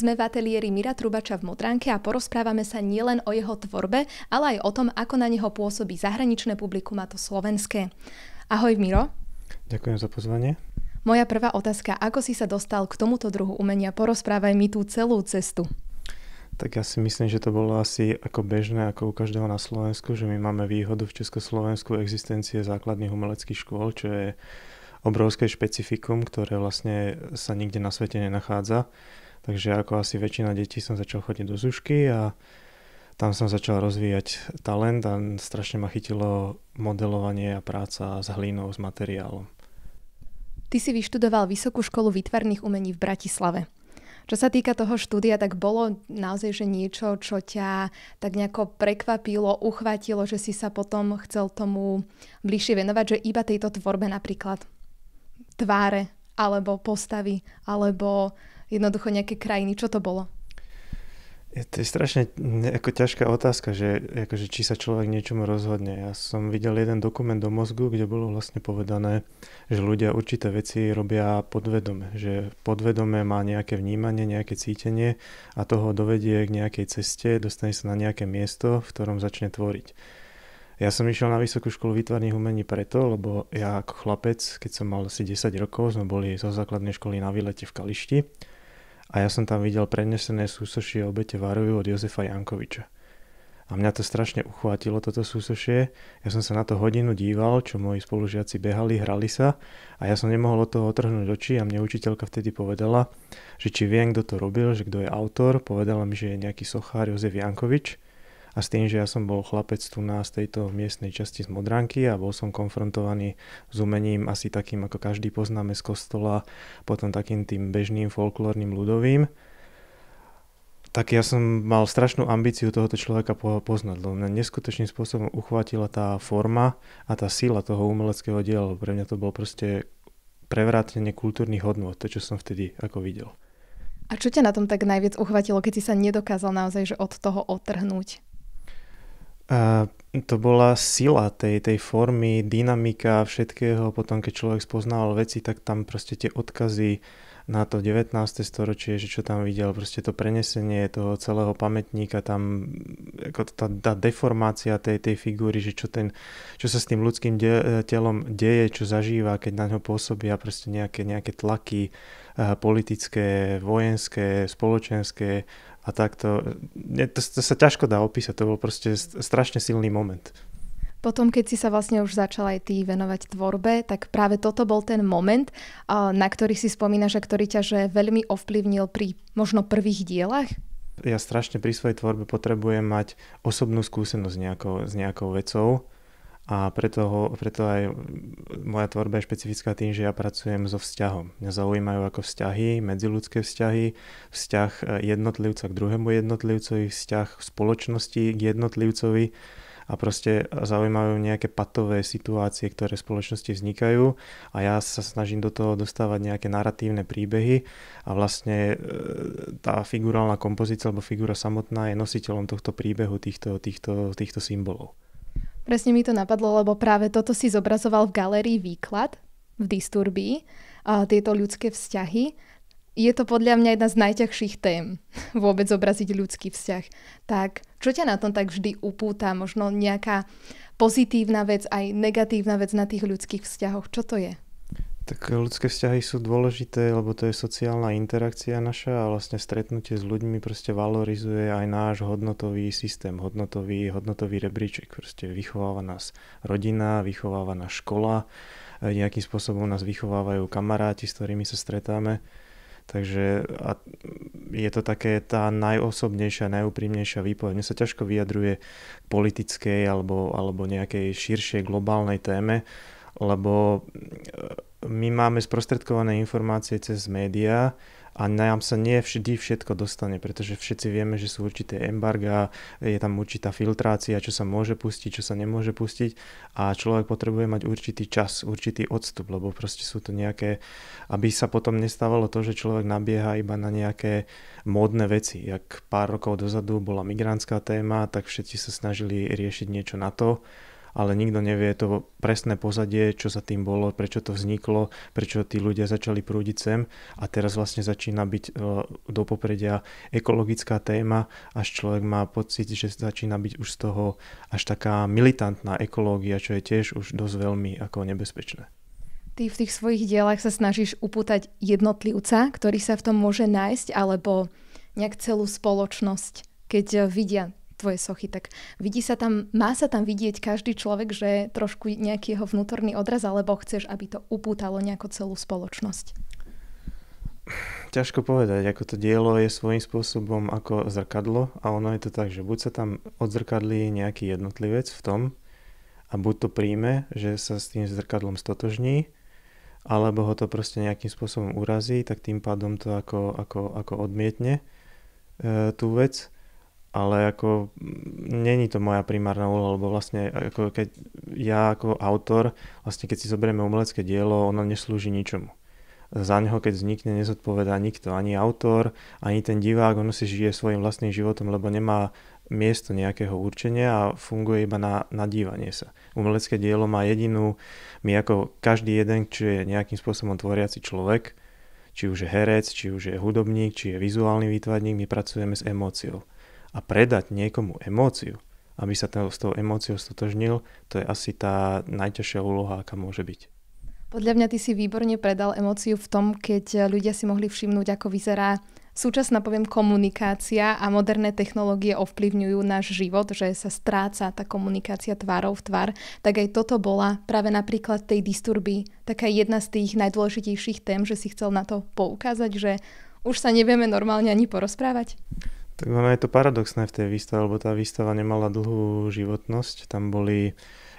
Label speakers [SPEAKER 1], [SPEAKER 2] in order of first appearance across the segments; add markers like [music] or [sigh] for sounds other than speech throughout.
[SPEAKER 1] Sme v ateliéri Mira Trubača v Modránke a porozprávame sa nielen o jeho tvorbe, ale aj o tom, ako na neho pôsobí zahraničné publikum a to slovenské. Ahoj Miro.
[SPEAKER 2] Ďakujem za pozvanie.
[SPEAKER 1] Moja prvá otázka, ako si sa dostal k tomuto druhu umenia? Porozprávaj mi tú celú cestu.
[SPEAKER 2] Tak ja si myslím, že to bolo asi ako bežné, ako u každého na Slovensku, že my máme výhodu v Československu existencie základných umeleckých škôl, čo je obrovské špecifikum, ktoré vlastne sa nikde na svete nenachádza. Takže ako asi väčšina detí som začal chodiť do Zúšky a tam som začal rozvíjať talent a strašne ma chytilo modelovanie a práca s hlinou, s materiálom.
[SPEAKER 1] Ty si vyštudoval Vysokú školu výtvarných umení v Bratislave. Čo sa týka toho štúdia, tak bolo naozaj že niečo, čo ťa tak nejako prekvapilo, uchvátilo, že si sa potom chcel tomu bližšie venovať, že iba tejto tvorbe napríklad tváre, alebo postavy, alebo jednoducho nejaké krajiny. Čo to bolo?
[SPEAKER 2] To je strašne ako ťažká otázka, že akože, či sa človek niečomu rozhodne. Ja som videl jeden dokument do mozgu, kde bolo vlastne povedané, že ľudia určité veci robia podvedome. Že podvedome má nejaké vnímanie, nejaké cítenie a toho dovedie k nejakej ceste, dostane sa na nejaké miesto, v ktorom začne tvoriť. Ja som išiel na Vysokú školu výtvarných umení preto, lebo ja ako chlapec, keď som mal asi 10 rokov, sme boli zo základnej školy na výlete v Kališti a ja som tam videl prenesené súsošie obete varujú od Jozefa Jankoviča. A mňa to strašne uchvátilo, toto súsošie. Ja som sa na to hodinu díval, čo moji spolužiaci behali, hrali sa a ja som nemohol od toho otrhnúť oči a mne učiteľka vtedy povedala, že či viem, kto to robil, že kto je autor, povedala mi, že je nejaký sochár Jozef Jankovič a s tým, že ja som bol chlapec tu na z tejto miestnej časti z Modranky a bol som konfrontovaný s umením asi takým, ako každý poznáme z kostola, potom takým tým bežným folklórnym ľudovým, tak ja som mal strašnú ambíciu tohoto človeka poznať, lebo mňa neskutočným spôsobom uchvátila tá forma a tá sila toho umeleckého diela. Pre mňa to bol proste prevrátenie kultúrnych hodnot, to, čo som vtedy ako videl.
[SPEAKER 1] A čo ťa na tom tak najviac uchvatilo, keď si sa nedokázal naozaj že od toho otrhnúť?
[SPEAKER 2] A to bola sila tej, tej formy, dynamika všetkého. Potom, keď človek spoznával veci, tak tam proste tie odkazy na to 19. storočie, že čo tam videl, proste to prenesenie toho celého pamätníka, tam ako tá, tá deformácia tej, tej figúry, že čo, ten, čo sa s tým ľudským de- e, telom deje, čo zažíva, keď na ňo pôsobia proste nejaké, nejaké tlaky, politické, vojenské, spoločenské a takto. To, to sa ťažko dá opísať, to bol proste strašne silný moment.
[SPEAKER 1] Potom, keď si sa vlastne už začal aj ty venovať tvorbe, tak práve toto bol ten moment, na ktorý si spomínaš a ktorý ťa že veľmi ovplyvnil pri možno prvých dielach?
[SPEAKER 2] Ja strašne pri svojej tvorbe potrebujem mať osobnú skúsenosť s nejakou, s nejakou vecou a preto, ho, preto aj moja tvorba je špecifická tým, že ja pracujem so vzťahom. Mňa zaujímajú ako vzťahy, medziludské vzťahy, vzťah e, jednotlivca k druhému jednotlivcovi, vzťah spoločnosti k jednotlivcovi a proste zaujímajú nejaké patové situácie, ktoré v spoločnosti vznikajú a ja sa snažím do toho dostávať nejaké narratívne príbehy a vlastne e, tá figurálna kompozícia alebo figura samotná je nositeľom tohto príbehu, týchto, týchto, týchto symbolov.
[SPEAKER 1] Presne mi to napadlo, lebo práve toto si zobrazoval v galerii výklad v Disturbii, a tieto ľudské vzťahy. Je to podľa mňa jedna z najťažších tém [laughs] vôbec zobraziť ľudský vzťah. Tak čo ťa na tom tak vždy upúta? Možno nejaká pozitívna vec, aj negatívna vec na tých ľudských vzťahoch. Čo to je?
[SPEAKER 2] Tak ľudské vzťahy sú dôležité, lebo to je sociálna interakcia naša a vlastne stretnutie s ľuďmi proste valorizuje aj náš hodnotový systém, hodnotový, hodnotový rebríček. Proste vychováva nás rodina, vychováva nás škola, e, nejakým spôsobom nás vychovávajú kamaráti, s ktorými sa stretáme. Takže a je to také tá najosobnejšia, najúprimnejšia výpoveď. Mne sa ťažko vyjadruje k politickej alebo, alebo nejakej širšej globálnej téme, lebo my máme sprostredkované informácie cez médiá a nám sa nie vždy všetko dostane, pretože všetci vieme, že sú určité embarga, je tam určitá filtrácia, čo sa môže pustiť, čo sa nemôže pustiť a človek potrebuje mať určitý čas, určitý odstup, lebo proste sú to nejaké, aby sa potom nestávalo to, že človek nabieha iba na nejaké módne veci. Jak pár rokov dozadu bola migrantská téma, tak všetci sa snažili riešiť niečo na to ale nikto nevie to presné pozadie, čo sa tým bolo, prečo to vzniklo, prečo tí ľudia začali prúdiť sem a teraz vlastne začína byť e, do popredia ekologická téma, až človek má pocit, že začína byť už z toho až taká militantná ekológia, čo je tiež už dosť veľmi ako nebezpečné.
[SPEAKER 1] Ty v tých svojich dielach sa snažíš upútať jednotlivca, ktorý sa v tom môže nájsť, alebo nejak celú spoločnosť, keď vidia tvoje sochy, tak vidí sa tam, má sa tam vidieť každý človek, že trošku nejaký jeho vnútorný odraz, alebo chceš, aby to upútalo nejako celú spoločnosť?
[SPEAKER 2] Ťažko povedať, ako to dielo je svojím spôsobom ako zrkadlo a ono je to tak, že buď sa tam odzrkadlí nejaký jednotlivec v tom a buď to príjme, že sa s tým zrkadlom stotožní, alebo ho to proste nejakým spôsobom urazí, tak tým pádom to ako, ako, ako odmietne e, tú vec ale ako mm, není to moja primárna úloha, lebo vlastne ako keď ja ako autor, vlastne keď si zoberieme umelecké dielo, ono neslúži ničomu. Za neho, keď vznikne, nezodpovedá nikto, ani autor, ani ten divák, ono si žije svojim vlastným životom, lebo nemá miesto nejakého určenia a funguje iba na, na dívanie sa. Umelecké dielo má jedinú, my ako každý jeden, čo je nejakým spôsobom tvoriaci človek, či už je herec, či už je hudobník, či je vizuálny výtvarník, my pracujeme s emóciou a predať niekomu emóciu, aby sa ten, s tou emóciou stotožnil, to je asi tá najťažšia úloha, aká môže byť.
[SPEAKER 1] Podľa mňa ty si výborne predal emóciu v tom, keď ľudia si mohli všimnúť, ako vyzerá súčasná, poviem, komunikácia a moderné technológie ovplyvňujú náš život, že sa stráca tá komunikácia tvárov v tvár, tak aj toto bola práve napríklad tej disturby taká jedna z tých najdôležitejších tém, že si chcel na to poukázať, že už sa nevieme normálne ani porozprávať.
[SPEAKER 2] Tak ono je to paradoxné v tej výstave, lebo tá výstava nemala dlhú životnosť. Tam boli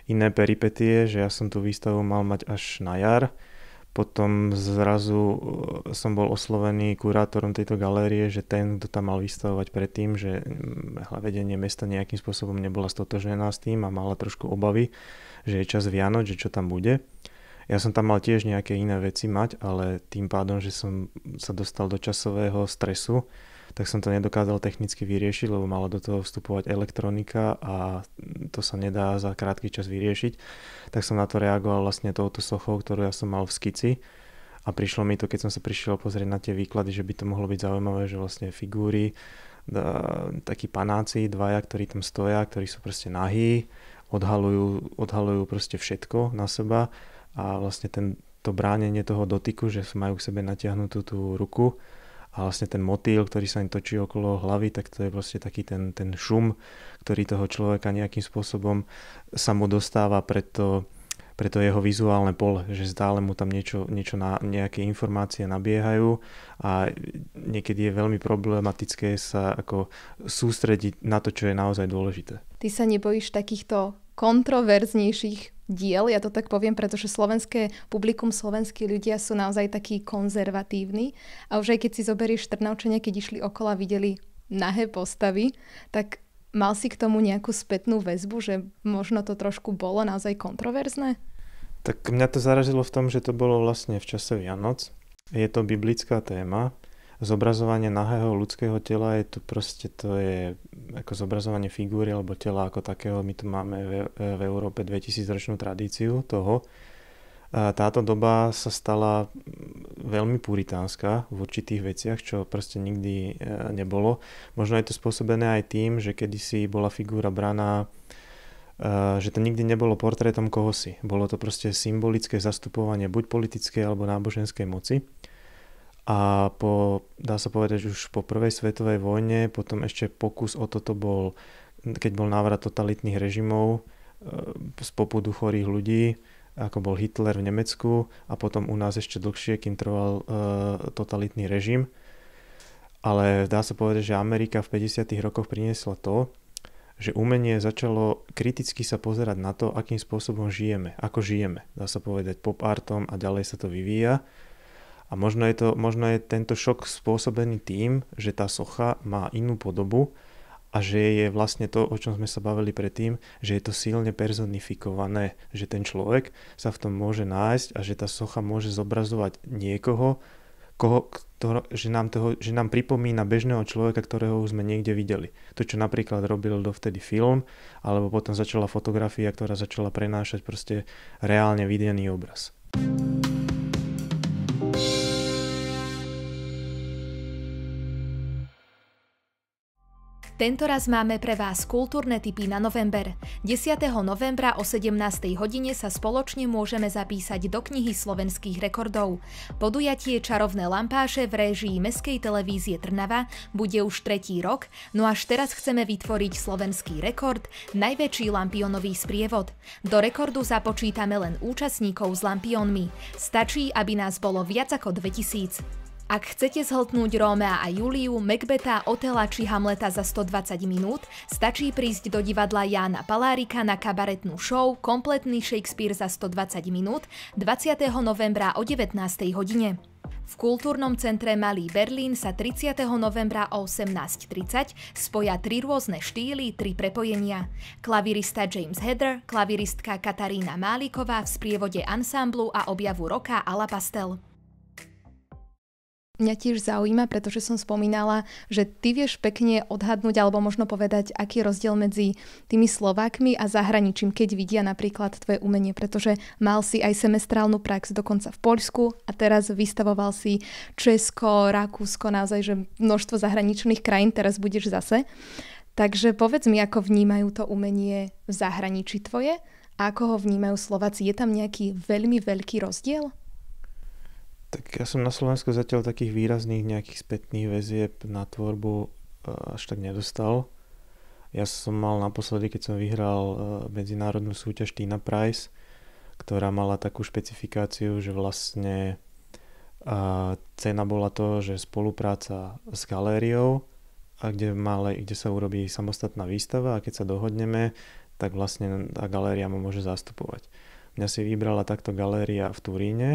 [SPEAKER 2] iné peripetie, že ja som tú výstavu mal mať až na jar. Potom zrazu e, som bol oslovený kurátorom tejto galérie, že ten, kto tam mal vystavovať predtým, že mm, vedenie mesta nejakým spôsobom nebola stotožnená s tým a mala trošku obavy, že je čas Vianoc, že čo tam bude. Ja som tam mal tiež nejaké iné veci mať, ale tým pádom, že som sa dostal do časového stresu, tak som to nedokázal technicky vyriešiť, lebo mala do toho vstupovať elektronika a to sa nedá za krátky čas vyriešiť. Tak som na to reagoval vlastne touto sochou, ktorú ja som mal v skici a prišlo mi to, keď som sa prišiel pozrieť na tie výklady, že by to mohlo byť zaujímavé, že vlastne figúry, takí panáci, dvaja, ktorí tam stoja, ktorí sú proste nahí, odhalujú, odhalujú proste všetko na seba a vlastne ten, to bránenie toho dotyku, že majú k sebe natiahnutú tú ruku, a vlastne ten motýl, ktorý sa im točí okolo hlavy, tak to je proste taký ten, ten šum, ktorý toho človeka nejakým spôsobom sa mu dostáva preto, preto jeho vizuálne pole, že stále mu tam niečo, niečo na, nejaké informácie nabiehajú a niekedy je veľmi problematické sa ako sústrediť na to, čo je naozaj dôležité.
[SPEAKER 1] Ty sa nebojíš takýchto kontroverznejších diel, ja to tak poviem, pretože slovenské publikum, slovenskí ľudia sú naozaj takí konzervatívni a už aj keď si zoberieš Trnaučenia, keď išli okolo videli nahé postavy, tak mal si k tomu nejakú spätnú väzbu, že možno to trošku bolo naozaj kontroverzné?
[SPEAKER 2] Tak mňa to zarazilo v tom, že to bolo vlastne v čase Vianoc. Je to biblická téma zobrazovanie nahého ľudského tela je to proste, to je ako zobrazovanie figúry alebo tela ako takého. My tu máme v, v Európe 2000 ročnú tradíciu toho. A táto doba sa stala veľmi puritánska v určitých veciach, čo proste nikdy e, nebolo. Možno je to spôsobené aj tým, že kedysi bola figúra braná e, že to nikdy nebolo portrétom kohosi. Bolo to proste symbolické zastupovanie buď politickej alebo náboženskej moci. A po, dá sa povedať, že už po prvej svetovej vojne, potom ešte pokus o toto bol, keď bol návrat totalitných režimov e, z popudu chorých ľudí, ako bol Hitler v Nemecku a potom u nás ešte dlhšie, kým trval e, totalitný režim. Ale dá sa povedať, že Amerika v 50. rokoch priniesla to, že umenie začalo kriticky sa pozerať na to, akým spôsobom žijeme, ako žijeme, dá sa povedať pop artom a ďalej sa to vyvíja a možno je, to, možno je tento šok spôsobený tým, že tá socha má inú podobu a že je vlastne to, o čom sme sa bavili predtým, že je to silne personifikované, že ten človek sa v tom môže nájsť a že tá socha môže zobrazovať niekoho, koho, ktoro, že, nám toho, že nám pripomína bežného človeka, ktorého už sme niekde videli. To, čo napríklad robil dovtedy film, alebo potom začala fotografia, ktorá začala prenášať proste reálne videný obraz. thank you
[SPEAKER 1] Tentoraz máme pre vás kultúrne typy na november. 10. novembra o 17. hodine sa spoločne môžeme zapísať do knihy slovenských rekordov. Podujatie Čarovné lampáše v réžii Mestskej televízie Trnava bude už tretí rok, no až teraz chceme vytvoriť slovenský rekord, najväčší lampionový sprievod. Do rekordu započítame len účastníkov s lampionmi. Stačí, aby nás bolo viac ako 2000. Ak chcete zhltnúť Rómea a Juliu, Macbeta, Otela či Hamleta za 120 minút, stačí prísť do divadla Jána Palárika na kabaretnú show Kompletný Shakespeare za 120 minút 20. novembra o 19. hodine. V kultúrnom centre Malý Berlín sa 30. novembra o 18.30 spoja tri rôzne štýly, tri prepojenia. Klavirista James Heather, klaviristka Katarína Máliková v sprievode ansamblu a objavu roka Ala Pastel. Mňa tiež zaujíma, pretože som spomínala, že ty vieš pekne odhadnúť alebo možno povedať, aký je rozdiel medzi tými Slovákmi a zahraničím, keď vidia napríklad tvoje umenie, pretože mal si aj semestrálnu prax dokonca v Poľsku a teraz vystavoval si Česko, Rakúsko, naozaj, že množstvo zahraničných krajín teraz budeš zase. Takže povedz mi, ako vnímajú to umenie v zahraničí tvoje a ako ho vnímajú Slováci. Je tam nejaký veľmi veľký rozdiel?
[SPEAKER 2] Ja som na Slovensku zatiaľ takých výrazných nejakých spätných väzieb na tvorbu eh, až tak nedostal. Ja som mal naposledy, keď som vyhral eh, medzinárodnú súťaž Tina Price, ktorá mala takú špecifikáciu, že vlastne a eh, cena bola to, že spolupráca s galériou, a kde, malé, kde sa urobí samostatná výstava a keď sa dohodneme, tak vlastne tá galéria ma môže zastupovať. Mňa si vybrala takto galéria v Turíne,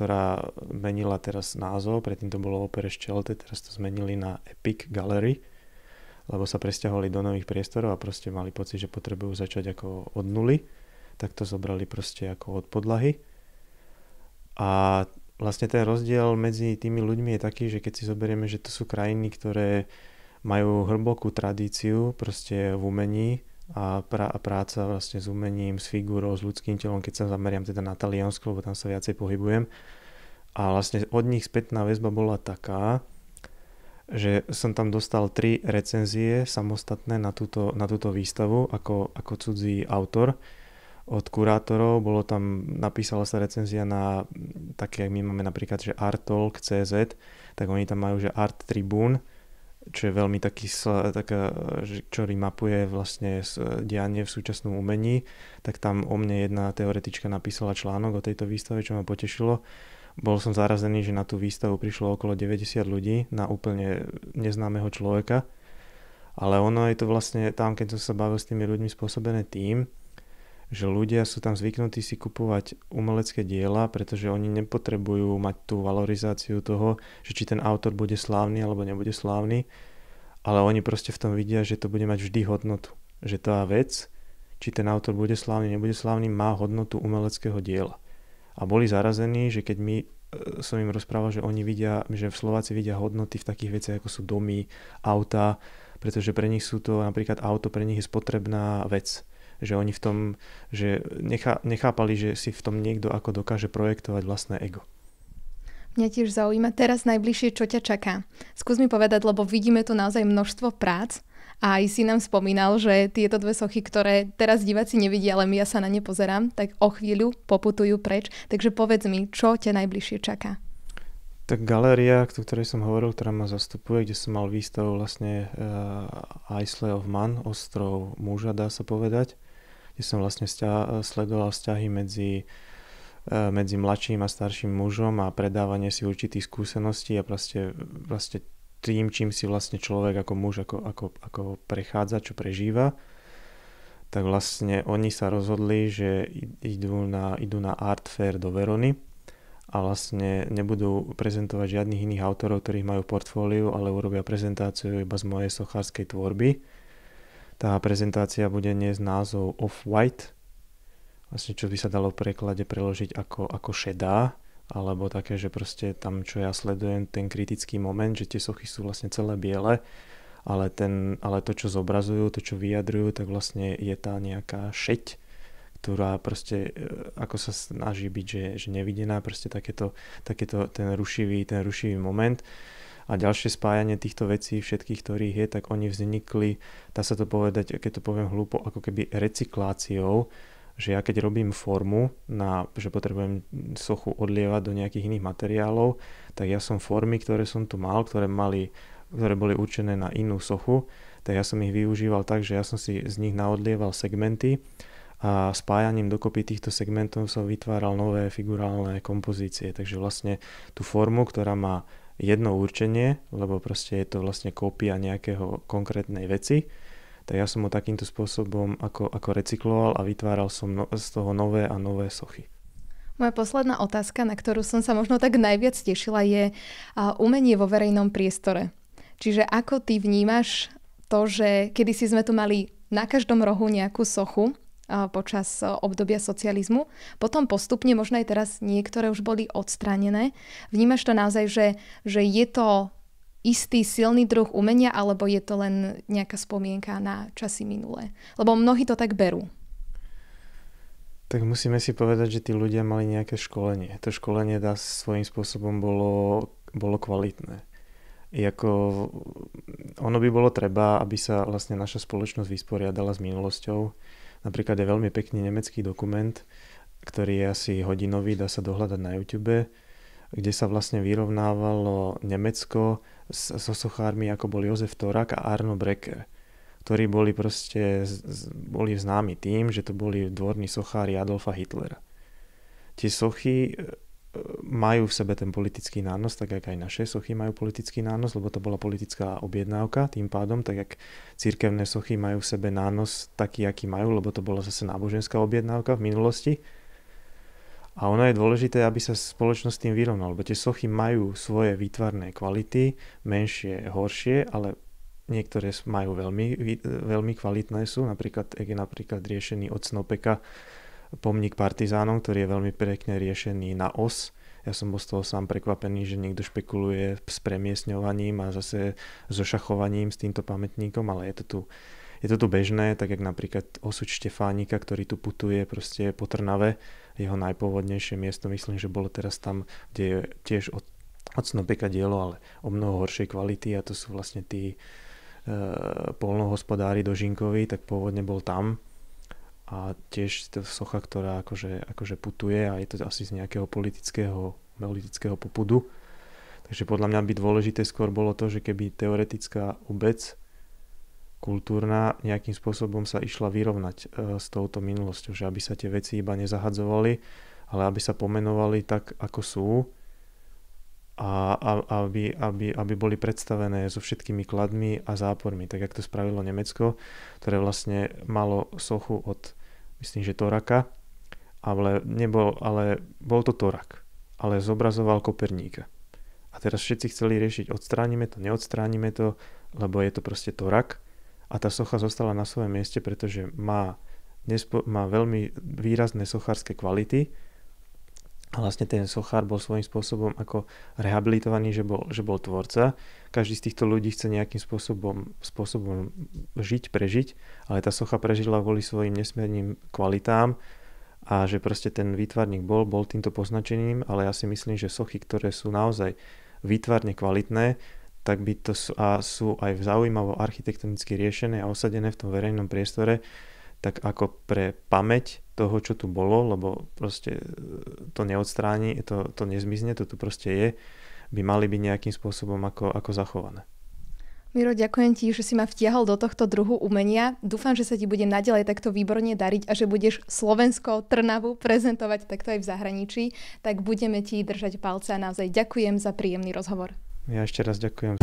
[SPEAKER 2] ktorá menila teraz názov, predtým to bolo Opera Šelte, teraz to zmenili na Epic Gallery, lebo sa presťahovali do nových priestorov a proste mali pocit, že potrebujú začať ako od nuly, tak to zobrali proste ako od podlahy. A vlastne ten rozdiel medzi tými ľuďmi je taký, že keď si zoberieme, že to sú krajiny, ktoré majú hlbokú tradíciu proste v umení, a, pra, a práca vlastne s umením, s figurou, s ľudským telom, keď sa zameriam teda na Taliansko, lebo tam sa viacej pohybujem. A vlastne od nich spätná väzba bola taká, že som tam dostal tri recenzie samostatné na túto, na túto výstavu ako, ako cudzí autor od kurátorov. Bolo tam, napísala sa recenzia na také, jak my máme napríklad, že Cz, tak oni tam majú, že Art Tribune, čo je veľmi taký, taká, ktorý mapuje vlastne e, dianie v súčasnom umení, tak tam o mne jedna teoretička napísala článok o tejto výstave, čo ma potešilo. Bol som zarazený, že na tú výstavu prišlo okolo 90 ľudí na úplne neznámeho človeka, ale ono je to vlastne tam, keď som sa bavil s tými ľuďmi spôsobené tým, že ľudia sú tam zvyknutí si kupovať umelecké diela, pretože oni nepotrebujú mať tú valorizáciu toho, že či ten autor bude slávny alebo nebude slávny, ale oni proste v tom vidia, že to bude mať vždy hodnotu. Že tá vec, či ten autor bude slávny, nebude slávny, má hodnotu umeleckého diela. A boli zarazení, že keď my e, som im rozprával, že oni vidia, že v Slováci vidia hodnoty v takých veciach, ako sú domy, auta, pretože pre nich sú to napríklad auto, pre nich je spotrebná vec že oni v tom, že nechá, nechápali, že si v tom niekto ako dokáže projektovať vlastné ego.
[SPEAKER 1] Mňa tiež zaujíma teraz najbližšie, čo ťa čaká. Skús mi povedať, lebo vidíme tu naozaj množstvo prác a aj si nám spomínal, že tieto dve sochy, ktoré teraz diváci nevidia, ale ja sa na ne pozerám, tak o chvíľu poputujú preč. Takže povedz mi, čo ťa najbližšie čaká.
[SPEAKER 2] Tak galéria, o ktorej som hovoril, ktorá ma zastupuje, kde som mal výstavu vlastne uh, Isle of Man, ostrov muža, dá sa povedať kde som vlastne vzťah, sledoval vzťahy medzi, e, medzi mladším a starším mužom a predávanie si určitých skúseností a proste, proste tým, čím si vlastne človek ako muž, ako, ako, ako prechádza, čo prežíva, tak vlastne oni sa rozhodli, že idú na, idú na art fair do Verony a vlastne nebudú prezentovať žiadnych iných autorov, ktorých majú portfóliu, ale urobia prezentáciu iba z mojej sochárskej tvorby tá prezentácia bude dnes názov Off-White, vlastne čo by sa dalo v preklade preložiť ako, ako šedá, alebo také, že proste tam, čo ja sledujem, ten kritický moment, že tie sochy sú vlastne celé biele, ale, ten, ale to, čo zobrazujú, to, čo vyjadrujú, tak vlastne je tá nejaká šeť, ktorá proste, e, ako sa snaží byť, že, že nevidená, proste takéto, takéto ten rušivý, ten rušivý moment a ďalšie spájanie týchto vecí, všetkých, ktorých je, tak oni vznikli, dá sa to povedať, keď to poviem hlúpo, ako keby recykláciou, že ja keď robím formu, na, že potrebujem sochu odlievať do nejakých iných materiálov, tak ja som formy, ktoré som tu mal, ktoré, mali, ktoré boli určené na inú sochu, tak ja som ich využíval tak, že ja som si z nich naodlieval segmenty a spájaním dokopy týchto segmentov som vytváral nové figurálne kompozície. Takže vlastne tú formu, ktorá má jedno určenie, lebo proste je to vlastne kópia nejakého konkrétnej veci, tak ja som ho takýmto spôsobom ako, ako recykloval a vytváral som no, z toho nové a nové sochy.
[SPEAKER 1] Moja posledná otázka, na ktorú som sa možno tak najviac tešila, je umenie vo verejnom priestore. Čiže ako ty vnímaš to, že kedy sme tu mali na každom rohu nejakú sochu počas e, obdobia socializmu. Potom postupne, možno aj teraz niektoré už boli odstranené. Vnímaš to naozaj, že, že je to istý silný druh umenia, alebo je to len nejaká spomienka na časy minulé? Lebo mnohí to tak berú.
[SPEAKER 2] Tak musíme si povedať, že tí ľudia mali nejaké školenie. To školenie dá svojím spôsobom bolo, bolo kvalitné. Jako, ono by bolo treba, aby sa vlastne naša spoločnosť vysporiadala s minulosťou, Napríklad je veľmi pekný nemecký dokument, ktorý je asi hodinový, dá sa dohľadať na YouTube, kde sa vlastne vyrovnávalo Nemecko so sochármi ako bol Jozef Torak a Arno Brecker ktorí boli proste boli známi tým, že to boli dvorní sochári Adolfa Hitlera. Tie sochy majú v sebe ten politický nános, tak ako aj naše sochy majú politický nános, lebo to bola politická objednávka, tým pádom, tak ako církevné sochy majú v sebe nános taký, aký majú, lebo to bola zase náboženská objednávka v minulosti. A ono je dôležité, aby sa spoločnosť tým vyrovnal, lebo tie sochy majú svoje výtvarné kvality, menšie, horšie, ale niektoré majú veľmi, veľmi kvalitné sú, napríklad, ak je napríklad riešený od snopeka pomník partizánom, ktorý je veľmi pekne riešený na os. Ja som bol z toho sám prekvapený, že niekto špekuluje s premiesňovaním a zase so šachovaním s týmto pamätníkom, ale je to tu, je to tu bežné, tak jak napríklad osud Štefánika, ktorý tu putuje proste po Trnave, jeho najpôvodnejšie miesto, myslím, že bolo teraz tam, kde je tiež od, od Snopeka dielo, ale o mnoho horšej kvality a to sú vlastne tí e, polnohospodári Dožinkovi, tak pôvodne bol tam a tiež to socha, ktorá akože, akože putuje a je to asi z nejakého politického, politického popudu. Takže podľa mňa by dôležité skôr bolo to, že keby teoretická obec kultúrna nejakým spôsobom sa išla vyrovnať e, s touto minulosťou, že aby sa tie veci iba nezahadzovali, ale aby sa pomenovali tak, ako sú a, a aby, aby, aby boli predstavené so všetkými kladmi a zápormi, tak jak to spravilo Nemecko, ktoré vlastne malo sochu od myslím, že Toraka, ale, nebol, ale bol to Torak, ale zobrazoval Koperníka. A teraz všetci chceli riešiť, odstránime to, neodstránime to, lebo je to proste Torak a tá socha zostala na svojom mieste, pretože má, nespo, má veľmi výrazné sochárske kvality, a vlastne ten sochár bol svojím spôsobom ako rehabilitovaný, že bol, že bol tvorca. Každý z týchto ľudí chce nejakým spôsobom, spôsobom žiť, prežiť, ale tá socha prežila kvôli svojim nesmierným kvalitám a že proste ten výtvarník bol, bol týmto poznačením, ale ja si myslím, že sochy, ktoré sú naozaj výtvarne kvalitné, tak by to sú, a sú aj zaujímavo architektonicky riešené a osadené v tom verejnom priestore, tak ako pre pamäť toho, čo tu bolo, lebo proste to neodstráni, to, to nezmizne, to tu proste je, by mali byť nejakým spôsobom ako, ako zachované.
[SPEAKER 1] Miro, ďakujem ti, že si ma vtiahol do tohto druhu umenia. Dúfam, že sa ti bude nadalej takto výborne dariť a že budeš Slovensko, Trnavu prezentovať takto aj v zahraničí. Tak budeme ti držať palce a naozaj ďakujem za príjemný rozhovor.
[SPEAKER 2] Ja ešte raz ďakujem.